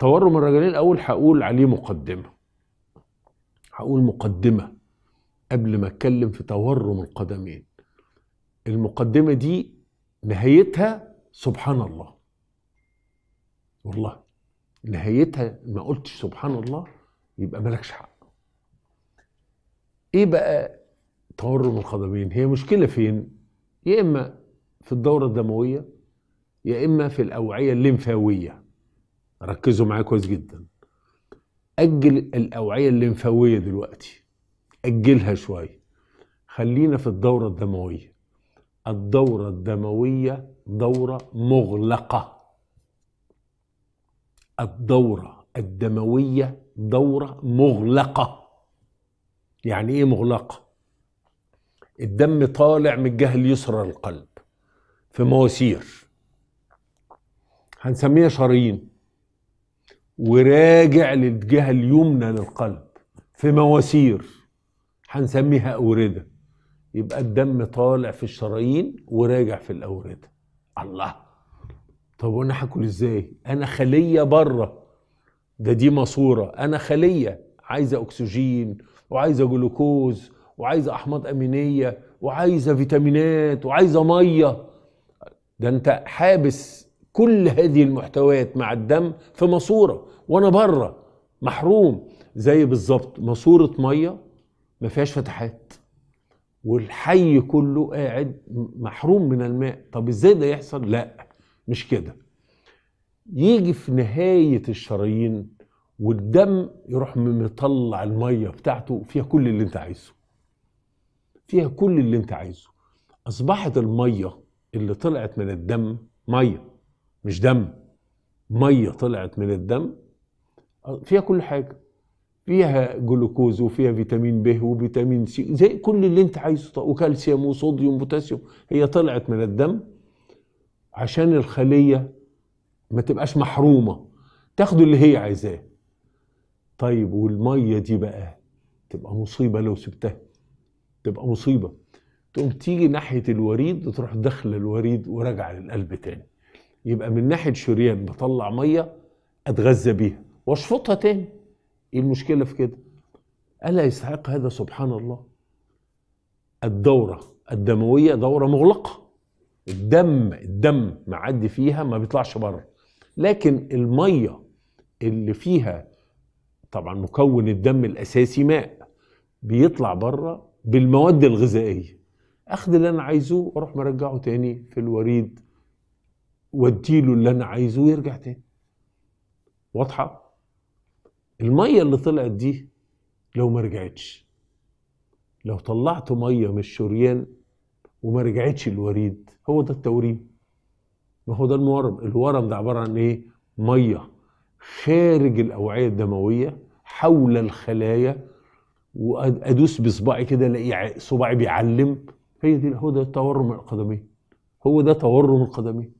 تورم الرجلين الاول هقول عليه مقدمه هقول مقدمه قبل ما اتكلم في تورم القدمين المقدمه دي نهايتها سبحان الله والله نهايتها ما قلتش سبحان الله يبقى مالكش حق ايه بقى تورم القدمين هي مشكله فين يا اما في الدوره الدمويه يا اما في الاوعيه الليمفاويه ركزوا معايا كويس جدا أجل الأوعية الليمفاوية دلوقتي أجلها شوية خلينا في الدورة الدموية الدورة الدموية دورة مغلقة الدورة الدموية دورة مغلقة يعني إيه مغلقة؟ الدم طالع من الجهة اليسرى للقلب في مواسير هنسميها شرايين وراجع للجهة اليمنى للقلب في مواسير هنسميها أوردة يبقى الدم طالع في الشرايين وراجع في الأوردة الله طب وأنا هاكل إزاي؟ أنا خلية بره ده دي ماسورة أنا خلية عايزة أكسجين وعايزة جلوكوز وعايزة أحماض أمينية وعايزة فيتامينات وعايزة مية ده أنت حابس كل هذه المحتويات مع الدم في ماسوره وانا بره محروم زي بالظبط ماسوره ميه ما فيهاش فتحات والحي كله قاعد محروم من الماء طب ازاي ده يحصل لا مش كده يجي في نهايه الشرايين والدم يروح مطلع الميه بتاعته فيها كل اللي انت عايزه فيها كل اللي انت عايزه اصبحت الميه اللي طلعت من الدم ميه مش دم ميه طلعت من الدم فيها كل حاجه فيها جلوكوز وفيها فيتامين ب وفيتامين سي زي كل اللي انت عايزه وكالسيوم وصوديوم وبوتاسيوم هي طلعت من الدم عشان الخليه ما تبقاش محرومه تاخد اللي هي عايزاه طيب والميه دي بقى تبقى مصيبه لو سبتها تبقى مصيبه تقوم تيجي ناحيه الوريد وتروح داخله الوريد وراجعه للقلب تاني يبقى من ناحيه شريان بطلع ميه اتغذى بيها واشفطها تاني ايه المشكله في كده؟ الا يستحق هذا سبحان الله الدوره الدمويه دوره مغلقه الدم الدم معدي فيها ما بيطلعش بره لكن الميه اللي فيها طبعا مكون الدم الاساسي ماء بيطلع بره بالمواد الغذائيه اخد اللي انا عايزه واروح مرجعه تاني في الوريد واديله اللي انا عايزه ويرجع تاني واضحه الميه اللي طلعت دي لو ما رجعتش لو طلعت ميه من الشريان وما رجعتش الوريد هو ده التوريم ما هو ده المورم الورم ده عباره عن ايه ميه خارج الاوعيه الدمويه حول الخلايا وادوس بصباعي كده الاقي صباعي بيعلم هي دي هو ده تورم القدمين هو ده تورم القدمين